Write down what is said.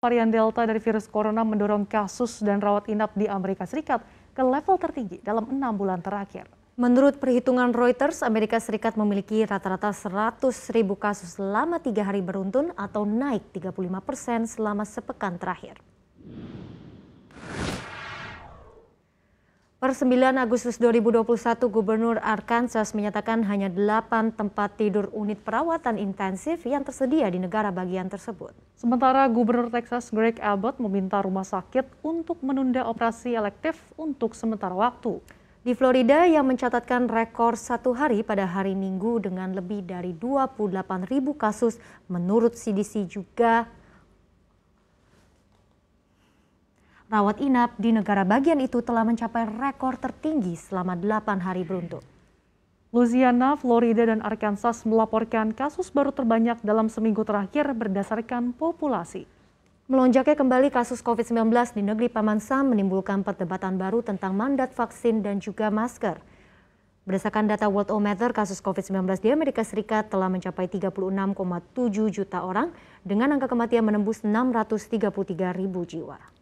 Varian Delta dari virus corona mendorong kasus dan rawat inap di Amerika Serikat ke level tertinggi dalam enam bulan terakhir. Menurut perhitungan Reuters, Amerika Serikat memiliki rata-rata 100 ribu kasus selama tiga hari beruntun atau naik 35 persen selama sepekan terakhir. Per 9 Agustus 2021, Gubernur Arkansas menyatakan hanya 8 tempat tidur unit perawatan intensif yang tersedia di negara bagian tersebut. Sementara Gubernur Texas Greg Abbott meminta rumah sakit untuk menunda operasi elektif untuk sementara waktu. Di Florida yang mencatatkan rekor satu hari pada hari Minggu dengan lebih dari 28 ribu kasus menurut CDC juga rawat inap di negara bagian itu telah mencapai rekor tertinggi selama 8 hari beruntun. Louisiana, Florida, dan Arkansas melaporkan kasus baru terbanyak dalam seminggu terakhir berdasarkan populasi. Melonjaknya kembali kasus COVID-19 di negeri Paman Sam menimbulkan perdebatan baru tentang mandat vaksin dan juga masker. Berdasarkan data World Worldometer, kasus COVID-19 di Amerika Serikat telah mencapai 36,7 juta orang dengan angka kematian menembus 633 ribu jiwa.